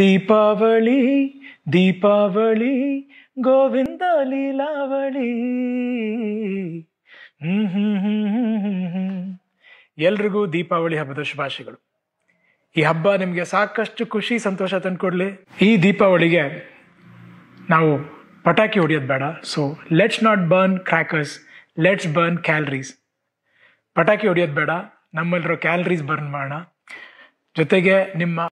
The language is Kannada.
ದೀಪಾವಳಿ ದೀಪಾವಳಿ ಗೋವಿಂದ ಲೀಲಾವಳಿ ಹ್ಮ್ ಎಲ್ರಿಗೂ ದೀಪಾವಳಿ ಹಬ್ಬದ ಶುಭಾಶಯಗಳು ಈ ಹಬ್ಬ ನಿಮಗೆ ಸಾಕಷ್ಟು ಖುಷಿ ಸಂತೋಷ ತಂದುಕೊಡ್ಲಿ ಈ ದೀಪಾವಳಿಗೆ ನಾವು ಪಟಾಕಿ ಹೊಡೆಯೋದು ಬೇಡ so let's not burn crackers let's burn calories ಪಟಾಕಿ ಹೊಡೆಯೋದು ಬೇಡ ನಮ್ಮಲ್ಲಿರೋ ಕ್ಯಾಲ್ರೀಸ್ ಬರ್ನ್ ಮಾಡೋಣ ಜೊತೆಗೆ ನಿಮ್ಮ